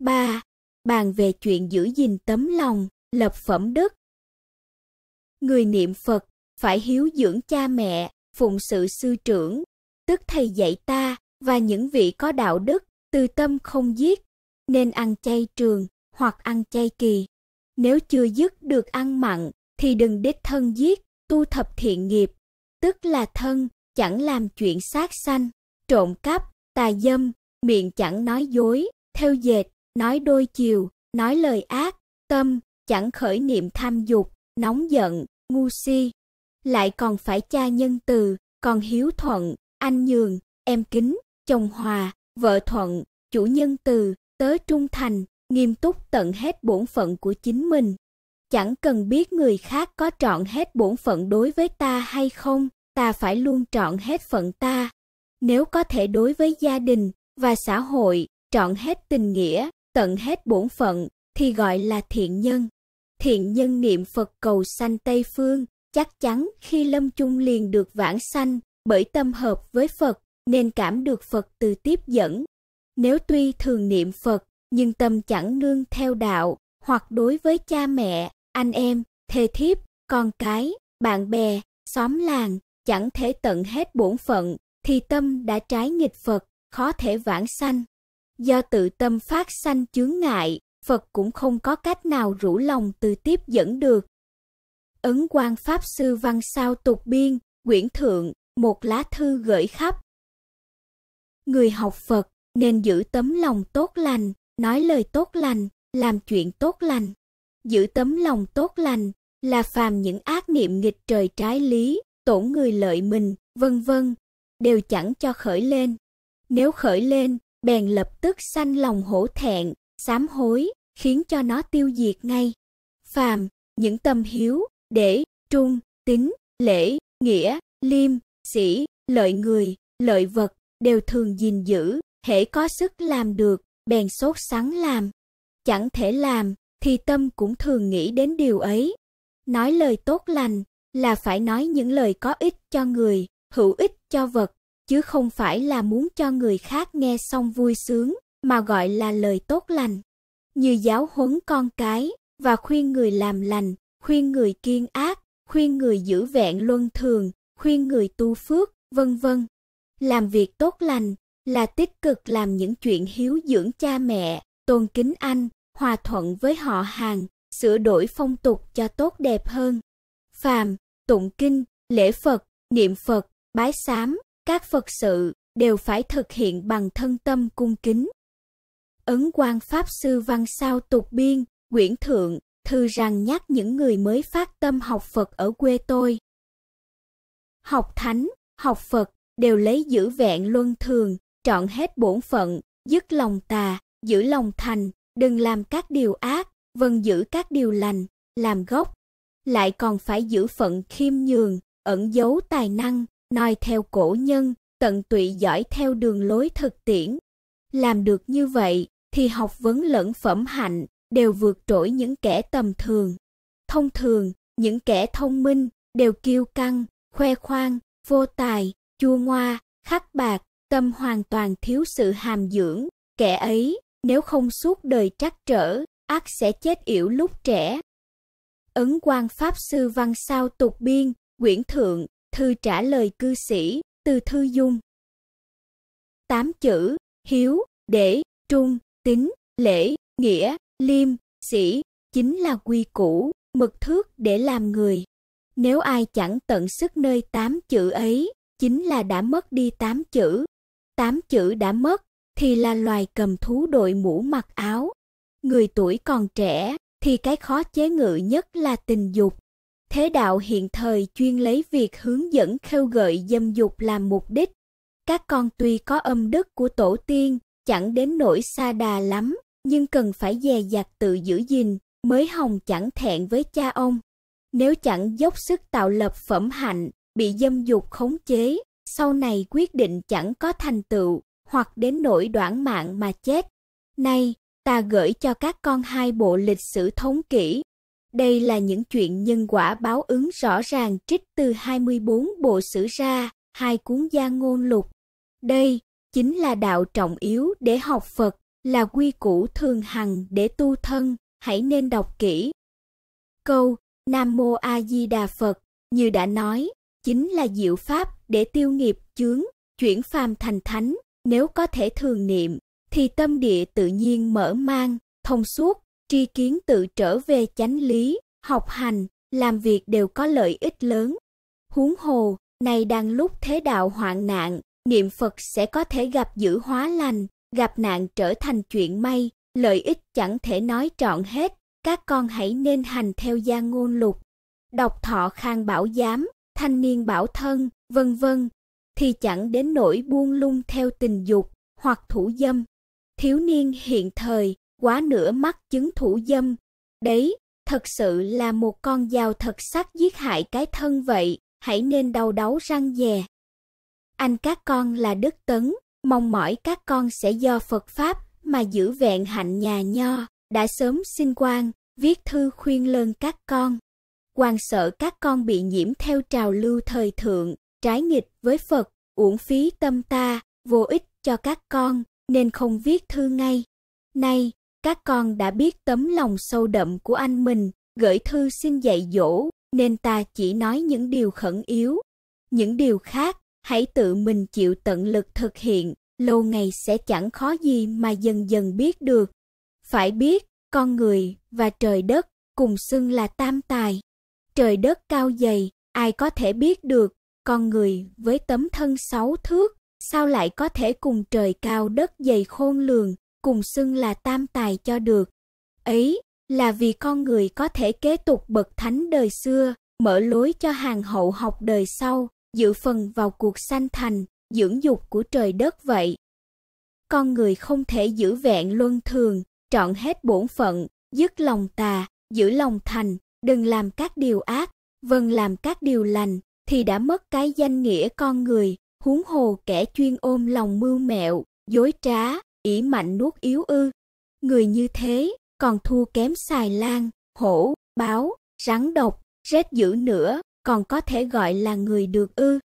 3. Bàn về chuyện giữ gìn tấm lòng, lập phẩm đức. Người niệm Phật phải hiếu dưỡng cha mẹ, phụng sự sư trưởng, tức thầy dạy ta và những vị có đạo đức, từ tâm không giết, nên ăn chay trường hoặc ăn chay kỳ. Nếu chưa dứt được ăn mặn thì đừng đích thân giết, tu thập thiện nghiệp, tức là thân chẳng làm chuyện sát sanh, trộm cắp, tà dâm, miệng chẳng nói dối, theo dệt, nói đôi chiều, nói lời ác, tâm, chẳng khởi niệm tham dục, nóng giận, ngu si. Lại còn phải cha nhân từ, còn hiếu thuận, anh nhường, em kính, chồng hòa, vợ thuận, chủ nhân từ, tớ trung thành, nghiêm túc tận hết bổn phận của chính mình. Chẳng cần biết người khác có trọn hết bổn phận đối với ta hay không, ta phải luôn trọn hết phận ta. Nếu có thể đối với gia đình và xã hội, trọn hết tình nghĩa, tận hết bổn phận thì gọi là thiện nhân. Thiện nhân niệm Phật cầu sanh Tây Phương, chắc chắn khi lâm chung liền được vãng sanh, bởi tâm hợp với Phật nên cảm được Phật từ tiếp dẫn. Nếu tuy thường niệm Phật, nhưng tâm chẳng nương theo đạo, hoặc đối với cha mẹ, anh em, thê thiếp, con cái, bạn bè, xóm làng, chẳng thể tận hết bổn phận, thì tâm đã trái nghịch Phật, khó thể vãng sanh do tự tâm phát sanh chướng ngại, Phật cũng không có cách nào rủ lòng từ tiếp dẫn được. Ấn quan Pháp Sư Văn Sao Tục Biên, Quyển Thượng, một lá thư gửi khắp. Người học Phật nên giữ tấm lòng tốt lành, nói lời tốt lành, làm chuyện tốt lành. Giữ tấm lòng tốt lành là phàm những ác niệm nghịch trời trái lý, tổn người lợi mình, vân vân, đều chẳng cho khởi lên. Nếu khởi lên, bèn lập tức sanh lòng hổ thẹn, sám hối, khiến cho nó tiêu diệt ngay. Phàm, những tâm hiếu, để, trung, tín, lễ, nghĩa, liêm, sĩ, lợi người, lợi vật, đều thường gìn giữ, hễ có sức làm được, bèn sốt sắng làm. Chẳng thể làm, thì tâm cũng thường nghĩ đến điều ấy. Nói lời tốt lành, là phải nói những lời có ích cho người, hữu ích cho vật, chứ không phải là muốn cho người khác nghe xong vui sướng, mà gọi là lời tốt lành. Như giáo huấn con cái và khuyên người làm lành, khuyên người kiên ác, khuyên người giữ vẹn luân thường, khuyên người tu phước, vân vân. Làm việc tốt lành là tích cực làm những chuyện hiếu dưỡng cha mẹ, tôn kính anh, hòa thuận với họ hàng, sửa đổi phong tục cho tốt đẹp hơn. Phàm, tụng kinh, lễ Phật, niệm Phật, bái sám, các Phật sự đều phải thực hiện bằng thân tâm cung kính. Ấn quan Pháp Sư Văn Sao Tục Biên, Quyển Thượng, thư rằng nhắc những người mới phát tâm học Phật ở quê tôi. Học Thánh, học Phật đều lấy giữ vẹn luân thường, trọn hết bổn phận, dứt lòng tà, giữ lòng thành, đừng làm các điều ác, vâng giữ các điều lành, làm gốc. Lại còn phải giữ phận khiêm nhường, ẩn giấu tài năng, noi theo cổ nhân, tận tụy giỏi theo đường lối thực tiễn. Làm được như vậy thì học vấn lẫn phẩm hạnh đều vượt trội những kẻ tầm thường. Thông thường, những kẻ thông minh đều kiêu căng, khoe khoang, vô tài, chua ngoa, khắc bạc, tâm hoàn toàn thiếu sự hàm dưỡng, kẻ ấy nếu không suốt đời trắc trở, ác sẽ chết yểu lúc trẻ. Ấn quan Pháp Sư Văn Sao Tục Biên, Quyển Thượng, Thư trả lời cư sĩ, từ thư dung. Tám chữ, hiếu, để, trung, tính lễ, nghĩa, liêm, sĩ, chính là quy củ, mực thước để làm người. Nếu ai chẳng tận sức nơi tám chữ ấy, chính là đã mất đi tám chữ. Tám chữ đã mất, thì là loài cầm thú đội mũ mặc áo. Người tuổi còn trẻ, thì cái khó chế ngự nhất là tình dục, Thế đạo hiện thời chuyên lấy việc hướng dẫn khêu gợi dâm dục làm mục đích. Các con tuy có âm đức của tổ tiên, chẳng đến nỗi xa đà lắm, nhưng cần phải dè dặt tự giữ gìn, mới hồng chẳng thẹn với cha ông. Nếu chẳng dốc sức tạo lập phẩm hạnh, bị dâm dục khống chế, sau này quyết định chẳng có thành tựu, hoặc đến nỗi đoạn mạng mà chết. Nay, ta gửi cho các con hai bộ lịch sử thống kỹ, đây là những chuyện nhân quả báo ứng rõ ràng trích từ 24 bộ sử ra, hai cuốn gia ngôn lục. Đây chính là đạo trọng yếu để học Phật, là quy củ thường hằng để tu thân, hãy nên đọc kỹ. Câu Nam Mô A Di Đà Phật như đã nói, chính là diệu pháp để tiêu nghiệp chướng, chuyển phàm thành thánh, nếu có thể thường niệm thì tâm địa tự nhiên mở mang, thông suốt, tri kiến tự trở về chánh lý, học hành, làm việc đều có lợi ích lớn. Huống hồ, này đang lúc thế đạo hoạn nạn, niệm Phật sẽ có thể gặp dữ hóa lành, gặp nạn trở thành chuyện may, lợi ích chẳng thể nói trọn hết, các con hãy nên hành theo gia ngôn lục. Đọc thọ khang bảo giám, thanh niên bảo thân, vân vân, thì chẳng đến nỗi buông lung theo tình dục hoặc thủ dâm. Thiếu niên hiện thời quá nửa mắt chứng thủ dâm. Đấy, thật sự là một con dao thật sắc giết hại cái thân vậy, hãy nên đau đáu răng dè. Anh các con là Đức Tấn, mong mỏi các con sẽ do Phật Pháp mà giữ vẹn hạnh nhà nho, đã sớm xin quan, viết thư khuyên lơn các con. Quan sợ các con bị nhiễm theo trào lưu thời thượng, trái nghịch với Phật, uổng phí tâm ta, vô ích cho các con, nên không viết thư ngay. Nay, các con đã biết tấm lòng sâu đậm của anh mình, gửi thư xin dạy dỗ, nên ta chỉ nói những điều khẩn yếu. Những điều khác, hãy tự mình chịu tận lực thực hiện, lâu ngày sẽ chẳng khó gì mà dần dần biết được. Phải biết, con người và trời đất cùng xưng là tam tài. Trời đất cao dày, ai có thể biết được, con người với tấm thân sáu thước, sao lại có thể cùng trời cao đất dày khôn lường, cùng xưng là tam tài cho được. Ấy là vì con người có thể kế tục bậc thánh đời xưa, mở lối cho hàng hậu học đời sau, dự phần vào cuộc sanh thành, dưỡng dục của trời đất vậy. Con người không thể giữ vẹn luân thường, trọn hết bổn phận, dứt lòng tà, giữ lòng thành, đừng làm các điều ác, vâng làm các điều lành, thì đã mất cái danh nghĩa con người, huống hồ kẻ chuyên ôm lòng mưu mẹo, dối trá, ỷ mạnh nuốt yếu ư? Người như thế còn thua kém xài lan, hổ, báo, rắn độc, rết dữ nữa, còn có thể gọi là người được ư?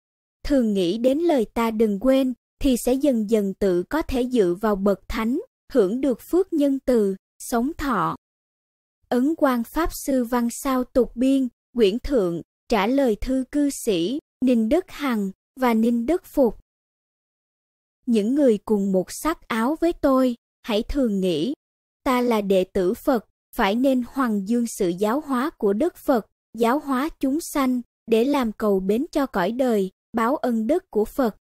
Thường nghĩ đến lời ta đừng quên, thì sẽ dần dần tự có thể dự vào bậc thánh, hưởng được phước nhân từ, sống thọ. Ấn quang Pháp Sư Văn Sao Tục Biên, Quyển Thượng, trả lời thư cư sĩ, Ninh Đức Hằng và Ninh Đức Phục những người cùng một sắc áo với tôi, hãy thường nghĩ, ta là đệ tử Phật, phải nên hoàng dương sự giáo hóa của Đức Phật, giáo hóa chúng sanh, để làm cầu bến cho cõi đời, báo ân đức của Phật.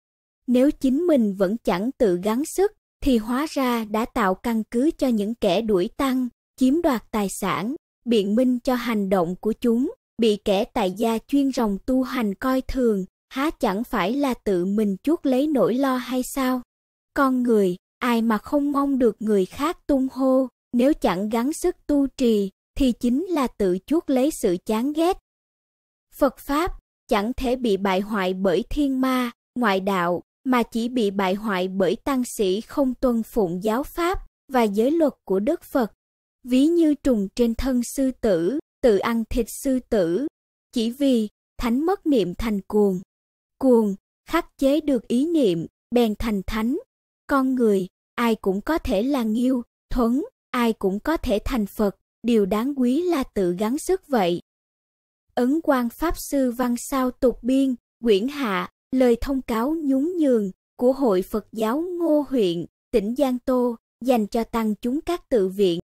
Nếu chính mình vẫn chẳng tự gắng sức, thì hóa ra đã tạo căn cứ cho những kẻ đuổi tăng, chiếm đoạt tài sản, biện minh cho hành động của chúng, bị kẻ tại gia chuyên rồng tu hành coi thường, há chẳng phải là tự mình chuốc lấy nỗi lo hay sao? Con người, ai mà không mong được người khác tung hô, nếu chẳng gắng sức tu trì, thì chính là tự chuốc lấy sự chán ghét. Phật Pháp chẳng thể bị bại hoại bởi thiên ma, ngoại đạo, mà chỉ bị bại hoại bởi tăng sĩ không tuân phụng giáo Pháp và giới luật của Đức Phật. Ví như trùng trên thân sư tử, tự ăn thịt sư tử, chỉ vì thánh mất niệm thành cuồng cuồng, khắc chế được ý niệm, bèn thành thánh. Con người, ai cũng có thể là nghiêu, thuấn, ai cũng có thể thành Phật, điều đáng quý là tự gắng sức vậy. Ấn quan Pháp Sư Văn Sao Tục Biên, Quyển Hạ, lời thông cáo nhún nhường của Hội Phật giáo Ngô huyện, tỉnh Giang Tô, dành cho tăng chúng các tự viện.